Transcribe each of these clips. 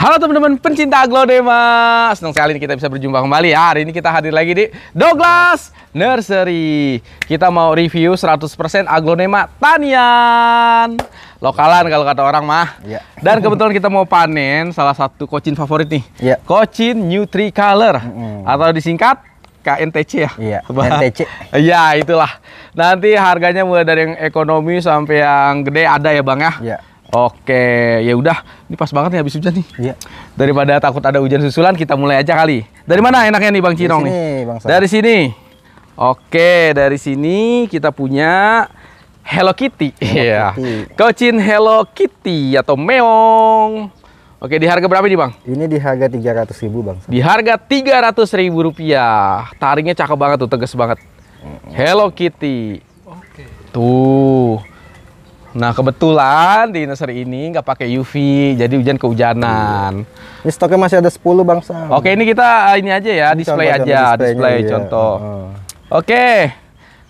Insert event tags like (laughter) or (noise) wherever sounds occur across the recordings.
Halo teman-teman pencinta Aglodema, senang sekali kita bisa berjumpa kembali ya. Hari ini kita hadir lagi di Douglas Nursery. Kita mau review 100% aglonema tanian. Lokalan kalau kata orang mah. Ya. Dan (laughs) kebetulan kita mau panen salah satu kocin favorit nih. Ya. Kocin Color mm -hmm. atau disingkat KNTC ya? Iya, (laughs) KNTC Iya, itulah. Nanti harganya mulai dari yang ekonomi sampai yang gede ada ya Bang ya? Iya. Oke, ya udah. Ini pas banget nih habis hujan nih. Iya. Daripada takut ada hujan susulan, kita mulai aja kali. Dari mana enaknya nih Bang Cirong nih? Bang Dari sini. Oke, dari sini kita punya Hello Kitty. Iya. Kocin Hello Kitty atau Meong. Oke, di harga berapa nih, Bang? Ini di harga ratus ribu Bang. Di harga ratus ribu rupiah. Taringnya cakep banget tuh, tegas banget. Hello Kitty. Oke. Tuh. Nah kebetulan di nursery ini nggak pakai UV, jadi hujan kehujanan. Iya. Ini stoknya masih ada 10 bangsa Oke ini kita eh, ini aja ya, ini display contoh, aja, display iya. contoh. Oh. Oke,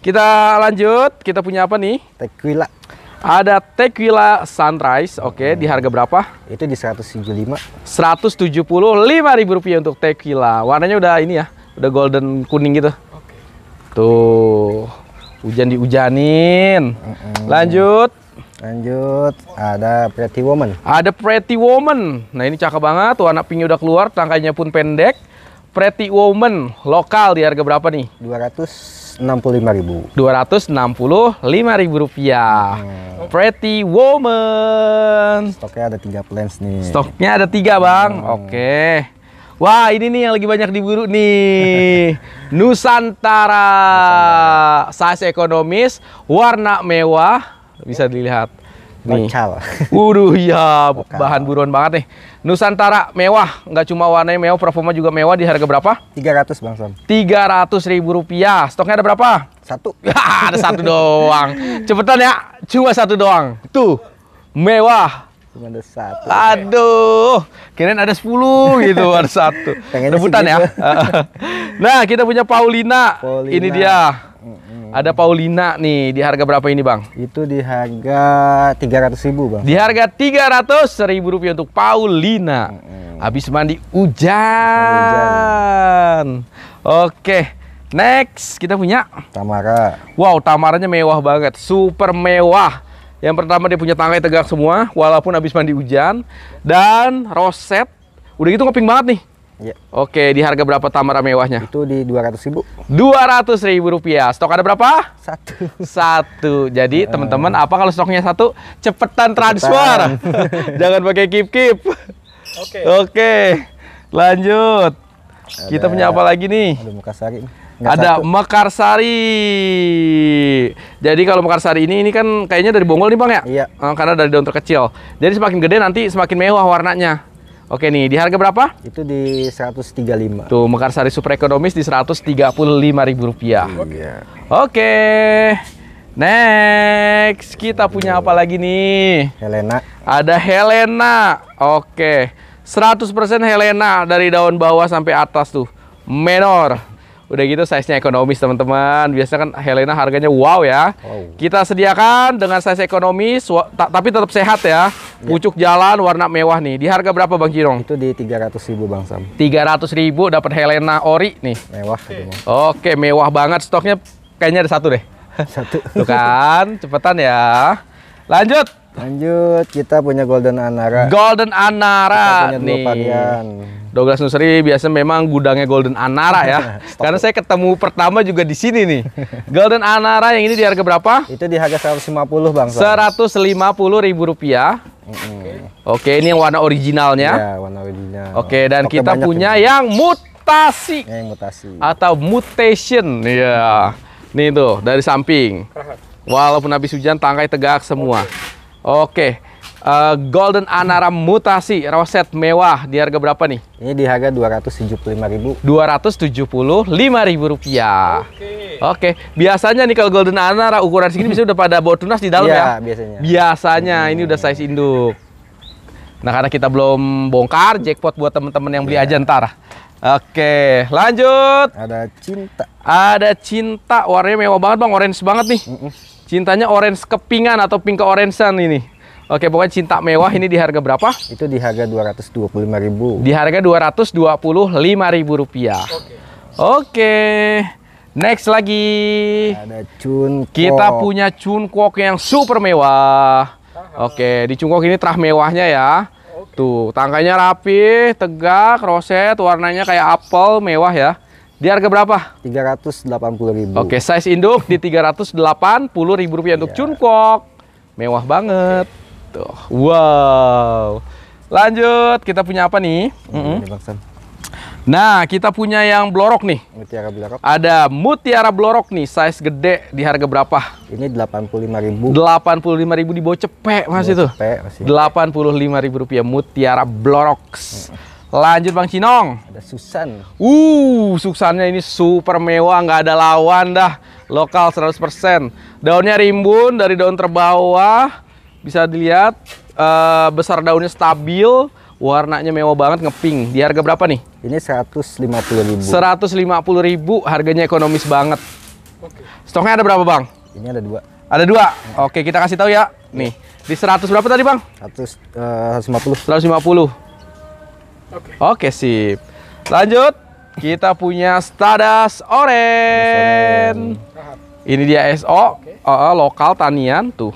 kita lanjut. Kita punya apa nih? Tequila. Ada Tequila Sunrise, oke, okay, di harga berapa? Itu di 175. 175 ribu rupiah untuk Tequila. Warnanya udah ini ya, udah golden kuning gitu. Okay. Tuh, hujan dihujanin. Lanjut. Lanjut, ada Pretty Woman. Ada Pretty Woman. Nah, ini cakep banget. Warna pinknya udah keluar, tangkainya pun pendek. Pretty Woman lokal di harga berapa nih? 265.000. 265.000 rupiah. Hmm. Pretty Woman. Stoknya ada tiga plans nih. Stoknya ada tiga Bang. Hmm. Oke. Wah, ini nih yang lagi banyak diburu nih. (laughs) Nusantara. Nusantara. Size ekonomis, warna mewah, bisa dilihat. Nih. Waduh, ya bahan buruan banget nih. Nusantara mewah, nggak cuma warnanya mewah, performa juga mewah di harga berapa? 300 Bang Sam. 300 ribu rupiah. Stoknya ada berapa? Satu. (laughs) ada satu doang. Cepetan ya, cuma satu doang. Tuh, mewah. Cuma ada satu. Aduh, kirain ada sepuluh gitu, (laughs) ada satu. Rebutan ya. (laughs) nah, kita punya Paulina. Ini dia. Ada Paulina nih, di harga berapa ini Bang? Itu di harga 300 ribu Bang. Di harga 300 ribu rupiah untuk Paulina. mm Habis mandi hujan. Oke, next kita punya Tamara. Wow, Tamaranya mewah banget, super mewah. Yang pertama dia punya tangkai tegak semua, walaupun habis mandi hujan. Dan roset, udah gitu ngeping banget nih. Ya. Oke, di harga berapa Tamara mewahnya? Itu di dua ratus ribu. Dua ratus ribu rupiah. Stok ada berapa? Satu. Satu. Jadi uh. teman-teman, apa kalau stoknya satu? Cepetan transfer. Cepetan. (laughs) Jangan pakai kip-kip. Oke. Okay. Oke. Lanjut. Ada, Kita punya apa lagi nih? Ada Mekarsari. Nggak ada satu. Mekarsari. Jadi kalau Mekarsari ini ini kan kayaknya dari Bonggol nih Bang ya? Iya. Eh, karena dari daun terkecil. Jadi semakin gede nanti semakin mewah warnanya. Oke nih, di harga berapa? Itu di 135. Tuh, Mekarsari Super Ekonomis di 135.000 rupiah. Iya. Oke. Next, kita punya apa lagi nih? Helena. Ada Helena. Oke. 100% Helena dari daun bawah sampai atas tuh. Menor. Udah gitu size-nya ekonomis, teman-teman. Biasanya kan Helena harganya wow ya. Wow. Kita sediakan dengan size ekonomis tapi tetap sehat ya. Ya. Pucuk jalan warna mewah nih. Di harga berapa Bang Cirong? Itu di 300 ribu Bang Sam. 300 ribu dapat Helena Ori nih. Mewah. Oke, mewah banget. Stoknya kayaknya ada satu deh. Satu. (laughs) Tuh kan, cepetan ya. Lanjut. Lanjut, kita punya Golden Anara. Golden Anara kita punya dua nih. varian. Douglas Nursery biasa memang gudangnya Golden Anara ya. (laughs) (laughs) Karena saya ketemu pertama juga di sini nih. (laughs) Golden Anara yang ini di harga berapa? Itu di harga 150, Bang. Seratus lima puluh ribu rupiah. Oke, ini yang warna originalnya. Ya, warna original. Oke, dan Oke, kita punya ini. yang mutasi. Ya, yang mutasi. Atau mutation, ya. Nih tuh, dari samping. Walaupun habis hujan, tangkai tegak semua. Okay. Oke. Uh, Golden Anara Mutasi Roset mewah di harga berapa nih? Ini di harga dua Dua ratus ratus tujuh tujuh puluh puluh lima ribu. lima ribu rupiah. Oke. Oke, biasanya nih kalau Golden Anara ukuran segini bisa udah pada bawa tunas di dalam iya, ya? Iya, biasanya. Biasanya hmm. ini udah size induk. Nah, karena kita belum bongkar jackpot buat teman-teman yang beli yeah. aja ntar. Oke, lanjut. Ada cinta. Ada cinta, warnanya mewah banget bang, orange banget nih. Mm -mm. Cintanya orange kepingan atau pink ke orangean ini. Oke, pokoknya cinta mewah ini di harga berapa? Itu di harga 225.000. Di harga 225.000 rupiah. Oke. Oke. Next lagi. Ada cunkok. Kita punya cunkok yang super mewah. Oke, di cunkok ini terah mewahnya ya. Tuh, tangkainya rapi, tegak, roset, warnanya kayak apel, mewah ya. Di harga berapa? 380.000. Oke, size induk di 380.000 rupiah untuk yeah. Mewah banget. Tuh. Wow. Lanjut, kita punya apa nih? mm -hmm. Nah, kita punya yang blorok nih. Mutiara blorok. Ada mutiara blorok nih, size gede di harga berapa? Ini 85.000. 85.000 di bawah cepek Mas Bo itu. Cepek masih. 85.000 rupiah mutiara blorok. Hmm. Lanjut Bang Cinong. Ada Susan. Uh, Susannya ini super mewah, nggak ada lawan dah. Lokal 100%. Daunnya rimbun dari daun terbawah. Bisa dilihat uh, besar daunnya stabil, warnanya mewah banget ngeping. Di harga berapa nih? Ini ribu 150.000. ribu harganya ekonomis banget. Oke. Stoknya ada berapa, Bang? Ini ada dua. Ada dua. Oke, kita kasih tahu ya. Nih, di 100 berapa tadi, Bang? 100 uh, 150. 150. Oke. Okay. Oke, sip. Lanjut, kita punya stadas Oren. Ini dia SO, okay. uh, lokal tanian tuh.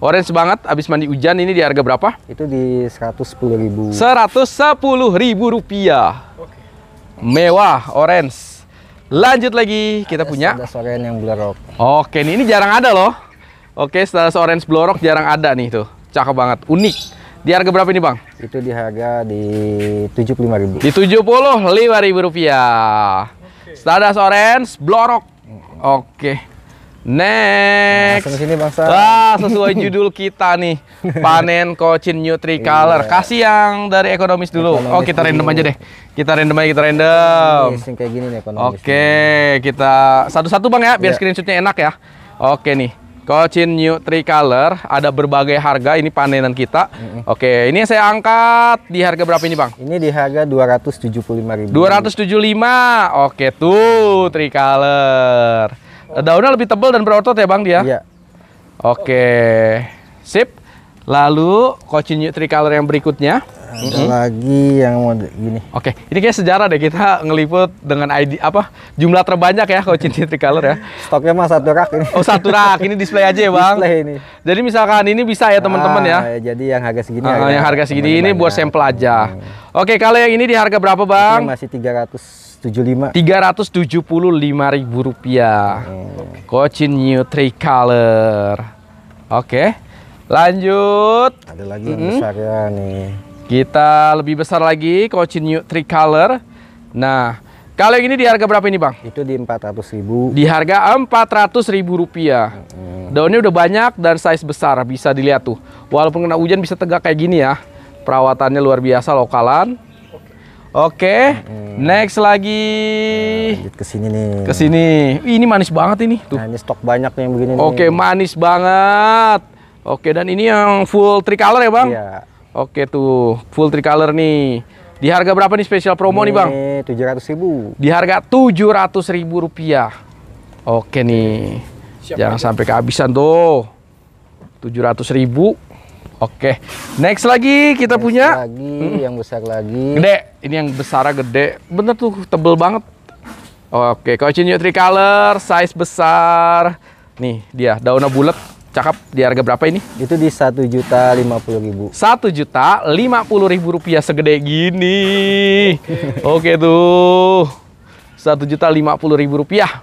Orange banget, abis mandi hujan ini di harga berapa? Itu di sepuluh ribu. sepuluh ribu rupiah. Okay. Mewah, orange. Lanjut lagi, kita ada punya. Stadas orange yang blorok. Oke, ini, ini jarang ada loh. Oke, Stardust orange blorok jarang ada nih tuh. Cakep banget, unik. Di harga berapa ini Bang? Itu di harga di tujuh puluh ribu. Di tujuh puluh ribu rupiah okay. Stadas orange, blorok hmm. Oke okay. Next. Terus sini Bang Wah, sesuai judul kita nih. (laughs) Panen Cochin iya. Color Iya. Kasih yang dari ekonomis dulu. Ekonomis oh, kita random aja deh. Kita random aja, kita random. Iya, Oke, okay. kita satu-satu Bang ya, biar yeah. screenshotnya enak ya. Oke okay, nih. Kocin New Tricolor ada berbagai harga ini panenan kita. Mm -hmm. Oke, ini saya angkat di harga berapa ini, Bang? Ini di harga 275.000. 275. Oke, tuh Tricolor. Daunnya lebih tebal dan berotot ya, Bang dia? Iya. Oke. Sip. Lalu Kocinyu color yang berikutnya. Ada mm -hmm. lagi yang mau gini. Oke, okay. ini kayak sejarah deh kita ngeliput dengan ID apa jumlah terbanyak ya Kocinyu color ya. Stoknya mah satu rak ini. Oh satu rak, ini display aja ya bang. Display ini. Jadi misalkan ini bisa ya teman-teman ya. ah, ya. Jadi yang harga segini. Uh, yang harga segini ini banyak. buat sampel aja. Hmm. Oke, okay, kalau yang ini di harga berapa bang? Ini masih puluh lima ribu rupiah hmm. Coachin New Tricolor Oke okay. Lanjut. Ada lagi -hmm. besar ya nih. Kita lebih besar lagi Cochin New color. Nah, kalau yang ini di harga berapa ini, Bang? Itu di 400.000. Di harga 400.000 rupiah. Hmm. Daunnya udah banyak dan size besar, bisa dilihat tuh. Walaupun kena hujan bisa tegak kayak gini ya. Perawatannya luar biasa lokalan. Oke, okay. hmm. next lagi. Nah, lanjut ke sini nih. Ke sini. Ini manis banget ini tuh. Nah, ini stok banyak nih yang begini Oke, okay, manis banget. Oke, dan ini yang full tricolor ya, Bang? Iya. Oke tuh, full tricolor nih. Di harga berapa nih spesial promo ini nih, Bang? ratus ribu. Di harga ratus ribu rupiah. Oke nih. Siap Jangan aja. sampai kehabisan tuh. ratus ribu. Oke. Next lagi kita Next punya lagi hmm. yang besar lagi. Gede. Ini yang besar gede. Bener tuh, tebel banget. Oke, Coach New Tricolor size besar. Nih, dia daunnya bulat cakap di harga berapa ini? Itu di satu juta lima puluh ribu. Satu juta lima puluh ribu rupiah segede gini. Oke tuh, satu juta lima puluh ribu rupiah.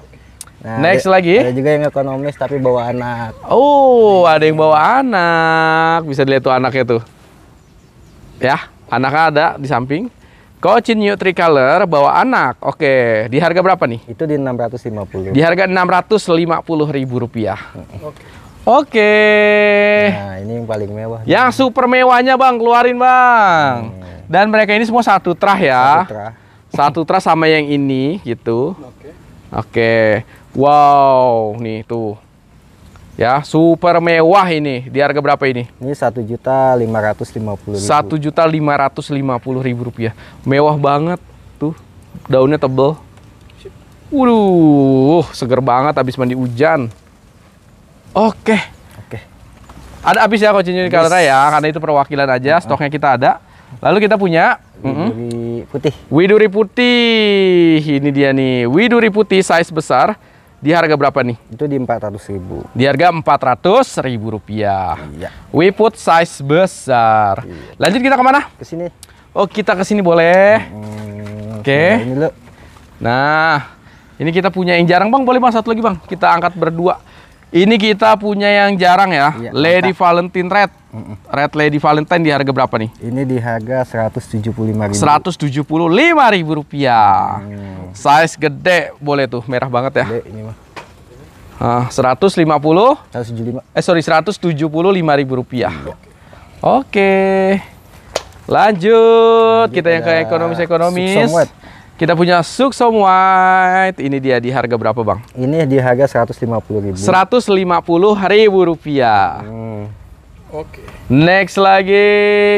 Nah, Next ada, lagi. Ada juga yang ekonomis tapi bawa anak. Oh, ada yang bawa anak. Bisa dilihat tuh anaknya tuh. Ya, anaknya ada di samping. Cochin New Tricolor bawa anak. Oke, di harga berapa nih? Itu di 650. Di harga 650 ribu rupiah. Oke. Oke. Nah, ini yang paling mewah. Yang nih. super mewahnya, Bang, keluarin, Bang. Hmm. Dan mereka ini semua satu trah ya. Satu trah. Satu sama yang ini gitu. Oke. Okay. Oke. Okay. Wow, nih tuh. Ya, super mewah ini. Di harga berapa ini? Ini satu juta lima ratus lima puluh. Satu juta lima ratus lima puluh ribu rupiah. Mewah banget tuh. Daunnya tebel. Wuh, seger banget habis mandi hujan. Oke. Oke. Ada habis ya kocinnya Kalora ya, karena itu perwakilan aja, stoknya kita ada. Lalu kita punya Widuri mm -hmm. putih. Widuri putih. Ini dia nih, Widuri putih size besar. Di harga berapa nih? Itu di ratus ribu. Di harga ratus ribu rupiah. Iya. Wiput size besar. Iya. Lanjut kita kemana? Ke sini. Oh, kita ke sini boleh. Hmm, Oke. Okay. Nah, nah, ini kita punya yang jarang, Bang. Boleh Bang satu lagi, Bang. Kita angkat berdua. Ini kita punya yang jarang ya, iya, Lady mantap. Valentine Red. Red Lady Valentine di harga berapa nih? Ini di harga seratus tujuh 175.000. 175.000 rupiah. Hmm. Size gede boleh tuh, merah banget ya. Gede ini mah. Ah, seratus 150 175. Eh sorry ribu rupiah. Iya. Oke. Lanjut, Lanjut kita yang ke ya. ekonomis ekonomis. Kita punya Suksom White. Ini dia di harga berapa, Bang? Ini di harga 150.000. ribu rupiah. Hmm. Oke. Okay. Next lagi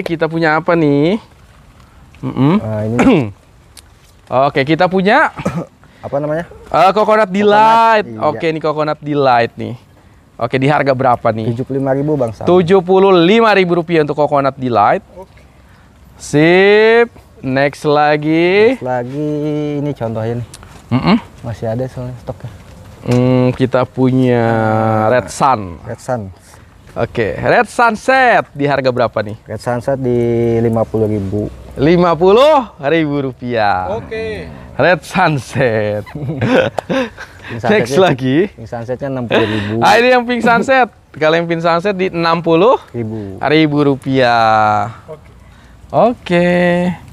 kita punya apa nih? Mm -mm. Nah, ini. (clears throat) Oke, kita punya (coughs) apa namanya? Uh, coconut delight. iya. Oke, ini coconut delight nih. Oke, di harga berapa nih? 75.000, Bang. 75.000 rupiah untuk coconut delight. Oke. Okay. Sip. Next lagi. Next lagi ini contohnya nih. Mm -mm. Masih ada soalnya stoknya. mm, kita punya ah, Red Sun. Red Sun. Oke, okay. Red Sunset di harga berapa nih? Red Sunset di lima Lima puluh ribu. puluh ribu rupiah. Oke. Okay. Red (laughs) Sunset. Next ya. lagi. Pink Sunsetnya 60.000. Ah, ini yang Pink Sunset. kalian Pink Sunset di 60.000 ribu. ribu rupiah. Oke. Okay. Oke.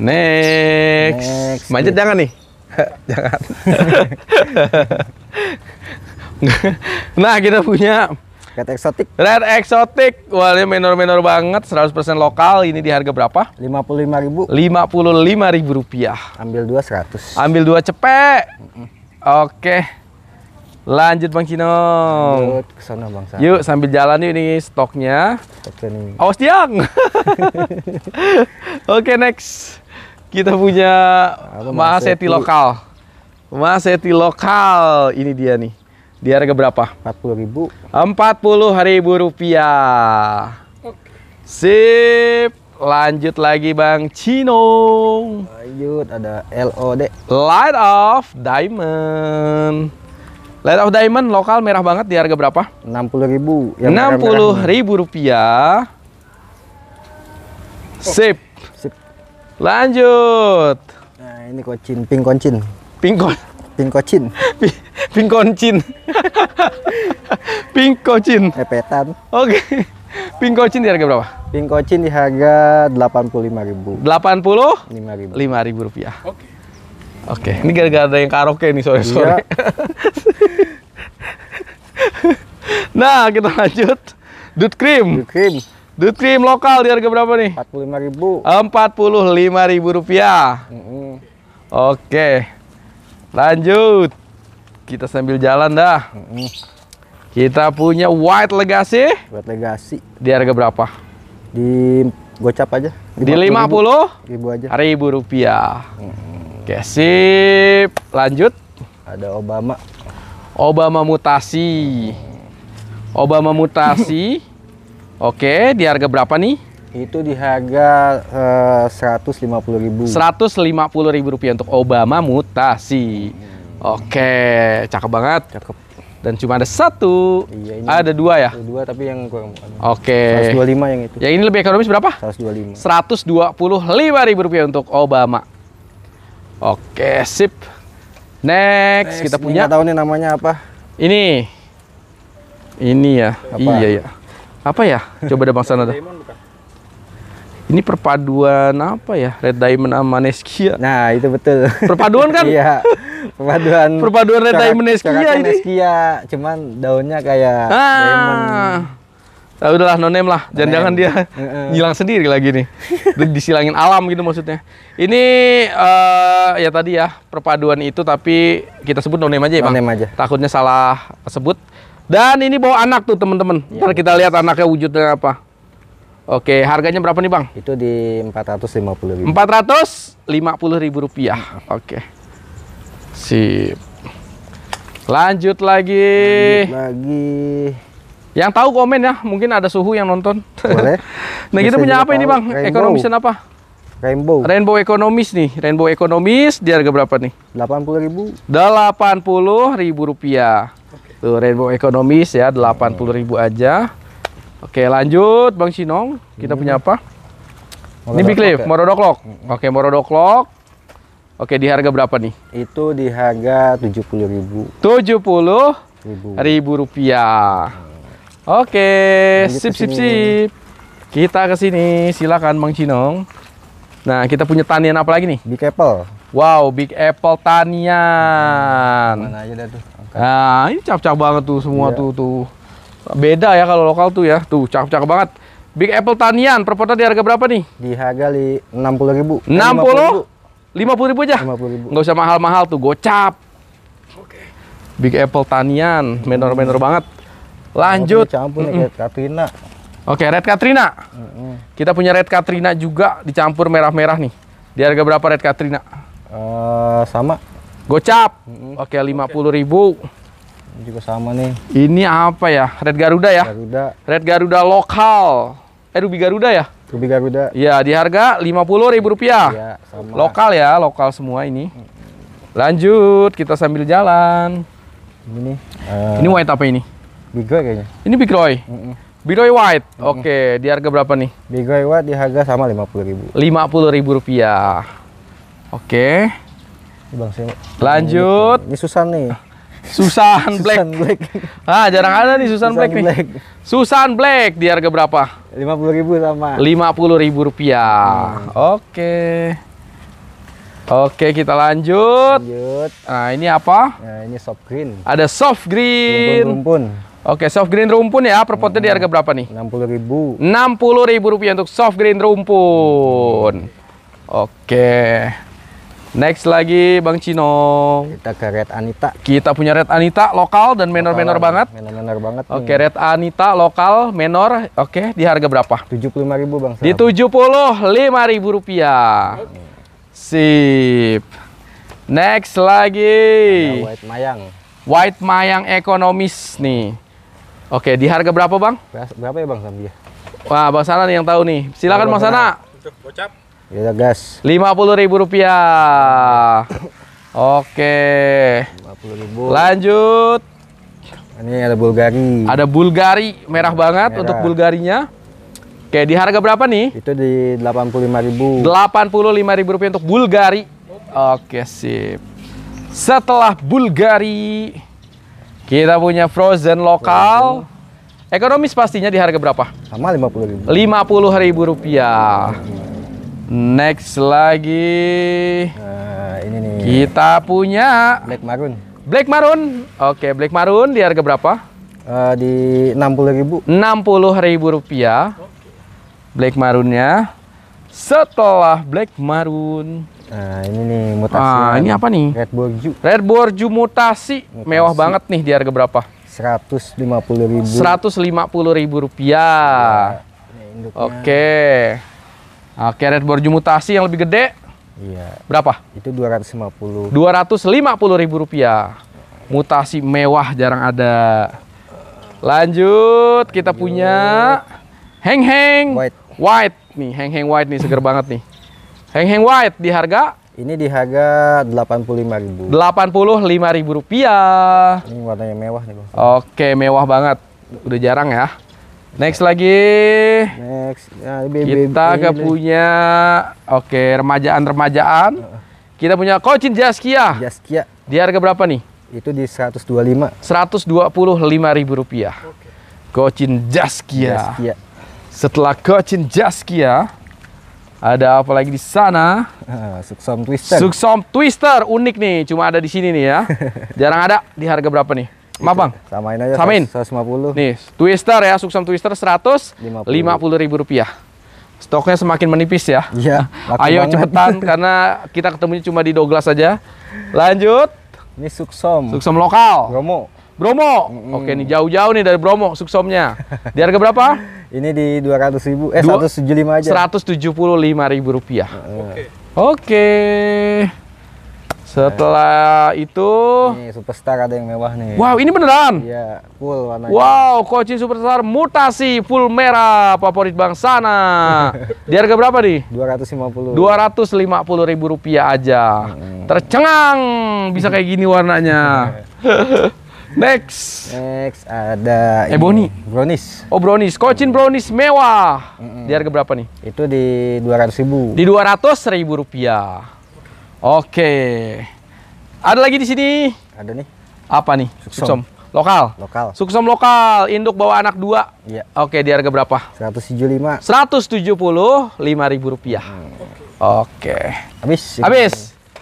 Next. Next. Manjat jangan nih. (laughs) jangan. (laughs) nah, kita punya Red Exotic. Red Exotic. Wah, ini menor-menor banget, 100% lokal. Ini di harga berapa? 55.000. 55.000 rupiah. Ambil dua 100. Ambil dua cepek. Oke. Lanjut Bang Cino. Lanjut ke sana Bang San. Yuk sambil jalan yuk ini stoknya. Oke nih. Awas tiang. (laughs) Oke, next kita punya maseti lokal. maseti lokal ini dia nih. Di harga berapa? 40 ribu. 40 ribu rupiah. Sip. Lanjut lagi Bang Cino. Lanjut ada LOD. Light of Diamond. Light of Diamond lokal merah banget di harga berapa? 60 ribu. 60 ribu rupiah. Sip. Sip. Lanjut. Nah, ini kocin, ping kocin. Ping kon Ping kocin. (laughs) ping kocin. ping kocin. Epetan. Oke. Okay. Pink kocin di harga berapa? Ping kocin di harga 85.000. 80? 5.000. 5.000 rupiah. Oke. Oke, ini gara-gara ada yang karaoke nih sore-sore. Iya. (laughs) nah, kita lanjut. Dut cream Dut cream. Dut cream lokal di harga berapa nih? Empat puluh lima ribu rupiah. Mm -hmm. Oke. Lanjut. Kita sambil jalan dah. Mm -hmm. Kita punya white legacy. White legacy. Di harga berapa? Di gocap aja. Di, lima puluh ribu. aja. Ribu rupiah. Mm -hmm. Oke, sip. Lanjut. Ada Obama. Obama mutasi. Obama mutasi. (laughs) Oke, di harga berapa nih? Itu di harga eh, seratus 150.000 puluh ribu. Seratus rupiah untuk Obama mutasi. Hmm. Oke, cakep banget. Cakep. Dan cuma ada satu. Iya, ini ada dua ya? Ada dua tapi yang kurang. Oke. Rp125.000 yang itu. Ya ini lebih ekonomis berapa? 125. 125 ribu rupiah untuk Obama. Oke, sip. Next, Next kita punya. Ini tahu nih namanya apa. Ini. Ini ya. Apa? Iya ya apa ya? Coba deh Bang Sanada. Ini perpaduan apa ya? Red Diamond sama Neskia. Nah, itu betul. Perpaduan kan? (laughs) Iya. Perpaduan. Perpaduan Red Diamond Neskia ini. Neskia, cuman daunnya kayak ah. diamond. Ah, udahlah nonem lah, jangan-jangan dia (laughs) ngilang sendiri lagi nih. Disilangin alam gitu maksudnya. Ini uh, ya tadi ya perpaduan itu tapi kita sebut nonem aja ya, Bang. Name aja. Takutnya salah sebut dan ini bawa anak tuh teman-teman. Ya, Ntar kita lihat anaknya wujudnya apa. Oke, harganya berapa nih bang? Itu di empat ratus lima ratus ribu. puluh ribu rupiah. Mm-hmm. Oke. Sip. Lanjut lagi. Lanjut lagi. Yang tahu komen ya, mungkin ada suhu yang nonton. Boleh. (laughs) nah, kita punya apa ini bang? Ekonomis apa? Rainbow. Rainbow ekonomis nih. Rainbow ekonomis di harga berapa nih? Delapan puluh ribu. Delapan puluh ribu rupiah. Tuh Rainbow Ekonomis ya 80 ribu aja. Oke, lanjut Bang Sinong, kita hmm. punya apa? Morodok Ini Big Leaf, ya? Morodoklok. Hmm. Oke, Morodoklok. Oke, di harga berapa nih? Itu di harga 70.000. ribu. 70 ribu. ribu rupiah. Oke, lanjut sip sip sip. Kita ke sini, silakan Bang Sinong. Nah, kita punya tanian apa lagi nih? Big Apple. Wow, Big Apple Tanian. mana aja dah tuh. Nah, ini cap-cap banget tuh semua yeah. tuh tuh. Beda ya kalau lokal tuh ya. Tuh, cap-cap banget. Big Apple Tanian perpotan di harga berapa nih? Di harga eh, lima 60 ribu. 60? 50 ribu, ribu aja? 50 ribu. Nggak usah mahal-mahal tuh, gocap. Oke. Big Apple Tanian, menor-menor hmm. banget. Lanjut. Campur mm -mm. Katrina. Oke, Red Katrina. Mm -mm. Kita punya Red Katrina juga dicampur merah-merah nih. Di harga berapa Red Katrina? Uh, sama. Gocap. -hmm. Oke, lima puluh ribu. Ini juga sama nih. Ini apa ya? Red Garuda ya? Garuda. Red Garuda lokal. Eh, Ruby Garuda ya? Ruby Garuda. Iya, di harga lima puluh ribu rupiah. Iya, sama. Lokal ya, lokal semua ini. Lanjut, kita sambil jalan. Ini. Uh, ini white apa ini? Big Roy kayaknya. Ini Big Roy. Mm -mm. Big Roy White. oke. Okay. Oke, di harga berapa nih? Big White di harga sama lima puluh ribu. Lima puluh ribu rupiah. Oke. Bang, Lanjut. Ini, Susan nih. Susan (laughs) Black. Susan Black. ah, jarang ada nih Susan, Susan Black, Black nih. Susan Black di harga berapa? 50.000 sama. 50.000 rupiah. Hmm. Oke. Oke, kita lanjut. Lanjut. Nah, ini apa? Nah, ini soft green. Ada soft green. Rumpun. rumpun. Oke, soft green rumpun ya. Per potnya di hmm. harga berapa nih? 60.000. 60.000 rupiah untuk soft green rumpun. Oke. Next lagi Bang Cino. Kita ke Red Anita. Kita punya Red Anita lokal dan menor-menor banget. Menor-menor banget. Oke, okay, Red Anita lokal menor. Oke, okay, di harga berapa? Tujuh puluh lima ribu Bang. Di tujuh puluh lima ribu rupiah. Okay. Sip. Next lagi. Ada white Mayang. White Mayang ekonomis nih. Oke, okay, di harga berapa, Bang? Berapa ya, Bang Sambi? Iya. Wah, Bang Sana nih yang tahu nih. Silakan Bang Sana. Bocap. Ya gas. Lima puluh ribu rupiah. Oke. Lima puluh ribu. Lanjut. Ini ada Bulgari. Ada Bulgari merah banget merah. untuk Bulgarinya. Oke, di harga berapa nih? Itu di delapan Delapan puluh puluh lima ribu. lima ribu rupiah untuk Bulgari. Oke, sip. Setelah Bulgari, kita punya frozen lokal. Ekonomis pastinya di harga berapa? Sama lima Lima puluh ribu. puluh ribu rupiah. Hmm. Next lagi. Nah, ini nih. Kita punya Black Maroon. Black Maroon. Oke, Black Maroon di harga berapa? Uh, di 60.000. 60.000 rupiah. Black Maroonnya. Setelah Black Maroon. Nah, ini nih mutasi. Ah, kan. ini apa nih? Red Borju. Red Borju mutasi. mutasi. Mewah banget nih di harga berapa? 150.000. 150.000 rupiah. Nah, Oke. Oke, borju mutasi yang lebih gede Iya. Berapa? Itu 250. 250 ribu rupiah. Mutasi mewah jarang ada. Lanjut, Lanjut. kita punya Heng Heng White. White nih, Heng Heng White nih seger banget nih. Heng Heng White di harga ini di harga 85.000. 85.000 rupiah. Ini warnanya mewah nih, Bang. Oke, mewah banget. Udah jarang ya. Next lagi. Next. Nah, kita ke punya oke, okay, remajaan-remajaan. Kita punya Kocin Jaskia. Jaskia. Di harga berapa nih? Itu di 125. 125 ribu rupiah. Okay. Kocin Jaskia. Jaskia. Setelah Kocin Jaskia, ada apa lagi di sana? Uh, Suksom Twister. Suksom Twister unik nih, cuma ada di sini nih ya. (laughs) Jarang ada. Di harga berapa nih? Gitu. bang, Samain aja. Samain. 150. Nih, twister ya, suksam twister 100 ribu rupiah. Stoknya semakin menipis ya. Iya. (laughs) Ayo banget. cepetan (laughs) karena kita ketemunya cuma di Douglas saja. Lanjut. Ini suksom. Suksom lokal. Bromo. Bromo. Mm. Oke, nih jauh-jauh nih dari Bromo suksomnya. Di harga berapa? (laughs) Ini di 200 ribu, eh 175 aja. 175 ribu rupiah. Oke. Okay. Oke. Okay. Setelah itu ini superstar ada yang mewah nih. Wow, ini beneran? Iya, full warnanya. Wow, kocin Superstar mutasi full merah favorit Bang Sana. (laughs) Di harga berapa nih? Dua Dua ratus ratus lima puluh. lima puluh ribu rupiah aja. Hmm. Tercengang bisa kayak gini warnanya. (laughs) Next. Next ada Ebony. Eh, bronis. Oh, bronis, Kocin bronis mewah. Mm -mm. Di harga berapa nih? Itu di dua ratus ribu. Di dua ratus ribu rupiah. Oke. Ada lagi di sini? Ada nih. Apa nih? Suksom. Suksom. Lokal. Lokal. Suksom lokal, induk bawa anak dua. Iya. Oke, di harga berapa? 175. 175 ribu rupiah. Hmm. Oke. Habis. Habis.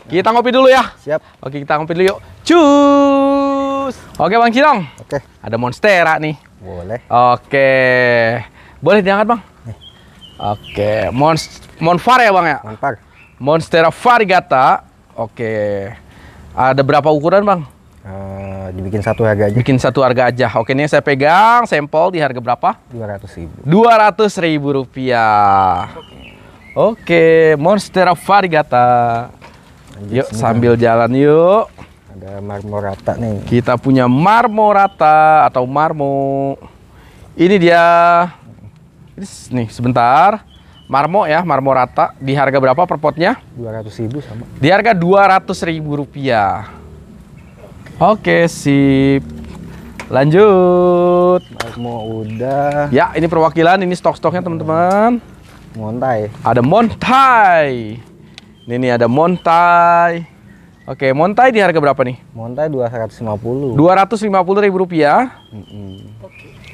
Kita ngopi dulu ya. Siap. Oke, kita ngopi dulu yuk. Cus. Oke, Bang cilong. Oke. Ada Monstera nih. Boleh. Oke. Boleh diangkat, Bang? Eh. Oke, Mon Monfar ya, Bang ya? Monfar. Monstera Varigata. Oke. Ada berapa ukuran, Bang? Uh, dibikin satu harga aja. Bikin satu harga aja. Oke, ini saya pegang sampel di harga berapa? 200 ribu. 200 ribu rupiah. Oke, okay. Monstera Varigata. yuk, sini. sambil jalan yuk. Ada marmorata nih. Kita punya marmorata atau marmo. Ini dia. Ini nih, sebentar marmo ya, marmo rata. Di harga berapa per potnya? 200 ribu sama. Di harga 200 ribu rupiah. Oke, sip. Lanjut. Marmo udah. Ya, ini perwakilan, ini stok-stoknya teman-teman. Montai. Ada Montai. Ini nih ada Montai. Oke, Montai di harga berapa nih? Montai 250. 250 ribu rupiah. Mm -hmm.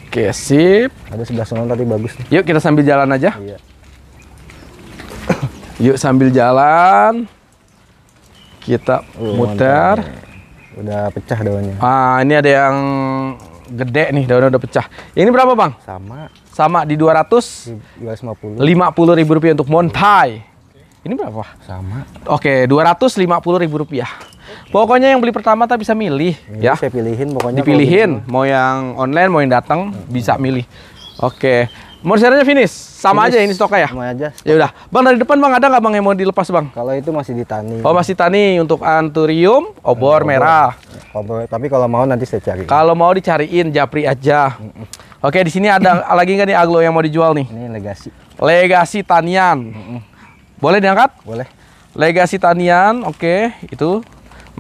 Oke, sip. Ada sebelah sana tadi bagus nih. Yuk kita sambil jalan aja. Iya. Yuk sambil jalan kita uh, muter. Mantap. Udah pecah daunnya. Ah, ini ada yang gede nih daunnya udah pecah. ini berapa, Bang? Sama. Sama di dua ratus lima puluh ribu rupiah untuk montai. Ini berapa? Sama. Oke, dua ratus lima puluh ribu rupiah. Pokoknya yang beli pertama tak bisa milih, ya. Saya pilihin pokoknya. Dipilihin, gitu. mau yang online, mau yang datang, bisa milih. Oke. Monsternya finish, sama finish. aja ini stoknya ya. Sama aja. Ya udah, bang dari depan bang ada nggak bang yang mau dilepas bang? Kalau itu masih ditani. Oh masih tani untuk anturium, obor, obor. merah. Obor. Tapi kalau mau nanti saya cari. Kalau mau dicariin japri aja. Oke di sini ada (laughs) lagi nggak nih aglo yang mau dijual nih? Ini legasi. Legasi tanian. Boleh diangkat? Boleh. Legasi tanian, oke itu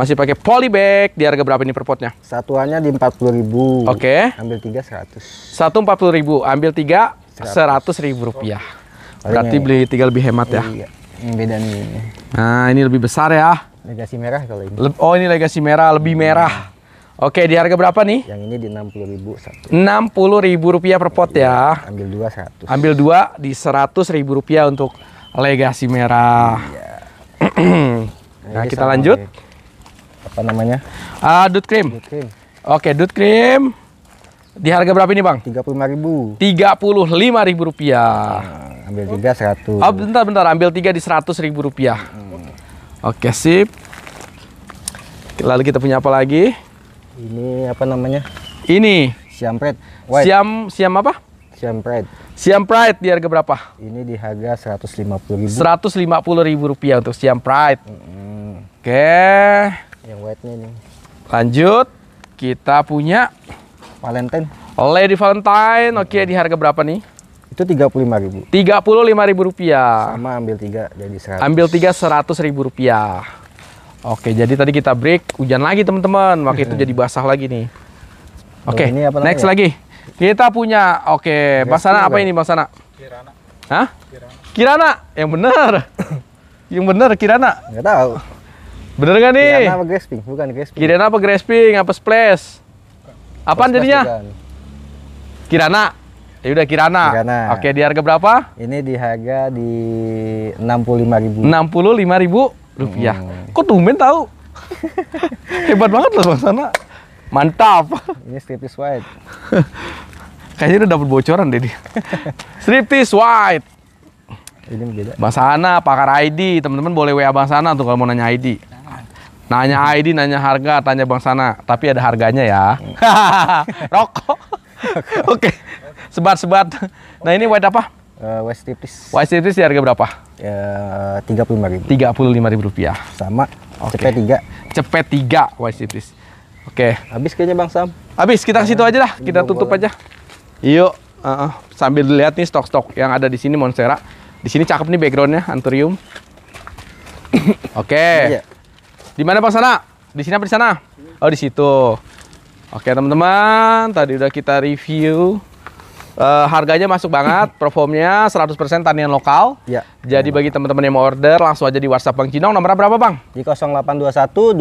masih pakai polybag. Di harga berapa ini per potnya? Satuannya di 40.000. Oke. Okay. Ambil 3 100. Satu 40.000, ambil 3 seratus ribu rupiah. Berarti ya. beli tiga lebih hemat ya? Iya, beda nih. Nah ini lebih besar ya? Legasi merah kalau ini. oh ini legasi merah, lebih iya. merah. Oke, di harga berapa nih? Yang ini di enam puluh ribu satu. Enam puluh ribu rupiah per pot ya. Iya, ambil dua seratus. Ambil dua di seratus ribu rupiah untuk legasi merah. Iya. nah, kita lanjut. Apa namanya? Ah, uh, dut krim. Dut krim. Oke, dut krim. Di harga berapa ini bang? Tiga puluh lima ribu. Tiga puluh lima ribu rupiah. Nah, ambil tiga seratus. Oh bentar bentar, ambil tiga di seratus ribu rupiah. Hmm. Oke sip. Lalu kita punya apa lagi? Ini apa namanya? Ini. Siam Pride. White. Siam Siam apa? Siam Pride. Siam Pride di harga berapa? Ini di harga seratus lima puluh ribu. Seratus lima puluh ribu rupiah untuk Siam Pride. Hmm. Oke. Yang white nih. Lanjut, kita punya Valentine. Lady Valentine, oke okay, di harga berapa nih? Itu tiga puluh lima ribu. Tiga puluh lima ribu rupiah. Sama ambil tiga jadi seratus. Ambil tiga seratus ribu rupiah. Oke, jadi tadi kita break, hujan lagi teman-teman. Waktu itu (laughs) jadi basah lagi nih. Nah, oke, okay, next ya? lagi. Kita punya, oke, okay, basana apa ini basana? Kirana. Hah? Kirana. Kirana, yang bener. (laughs) yang bener Kirana. Enggak tahu. Bener gak nih? Kirana apa Grasping? Bukan Grasping. Kirana apa Grasping? Apa Splash? Apaan jadinya? Pastikan. Kirana. Ya udah Kirana. Kirana. Oke, di harga berapa? Ini di harga di 65.000. 65.000 rupiah. Hmm. Kok tumben tahu? (laughs) Hebat banget loh Bang Mantap. Ini striptease white. (laughs) Kayaknya udah dapat bocoran deh dia. (laughs) striptease white. Ini beda. Bang Sana, pakar ID. Teman-teman boleh WA Bang Sana tuh kalau mau nanya ID. Nanya hmm. ID, nanya harga, tanya Bang Sana. Tapi ada harganya ya. Hmm. (laughs) Rokok. (laughs) Oke. Okay. Sebat-sebat. Nah ini white apa? Uh, white striptease. White striptease harga berapa? Ya, tiga puluh lima ribu. Tiga puluh lima ribu rupiah. Sama. Okay. Cepet tiga. Cepet tiga white striptease. Oke. Okay. Habis kayaknya Bang Sam. Habis, kita ke situ nah, aja lah. Kita tutup aja. Yuk, uh, uh, sambil lihat nih stok-stok yang ada di sini Monstera. Di sini cakep nih backgroundnya, Anturium. (coughs) Oke. Okay. Iya. Di mana Pak Sana? Di sini apa di sana? Oh, di situ. Oke, teman-teman, tadi udah kita review Uh, harganya masuk banget, (laughs) performnya 100% tanian lokal. Ya. Jadi bagi teman-teman yang mau order langsung aja di WhatsApp Bang Cinong Nomor berapa Bang? Di 0821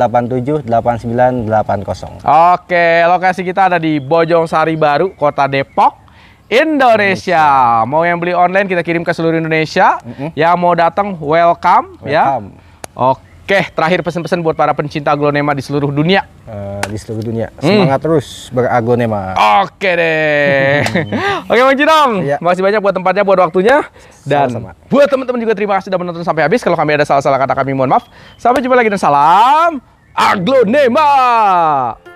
2387 8980. Oke, lokasi kita ada di Bojong Sari Baru, Kota Depok. Indonesia. Indonesia. Mau yang beli online kita kirim ke seluruh Indonesia. Mm -hmm. Yang mau datang welcome, ya. welcome. ya. Oke. Oke, terakhir pesan-pesan buat para pencinta aglonema di seluruh dunia. Uh, di seluruh dunia. Hmm. Semangat hmm. terus beraglonema. Oke deh. (laughs) Oke Bang Jinom, ya. makasih banyak buat tempatnya, buat waktunya. Dan Sama -sama. buat teman-teman juga terima kasih sudah menonton sampai habis. Kalau kami ada salah-salah kata kami mohon maaf. Sampai jumpa lagi dan salam aglonema.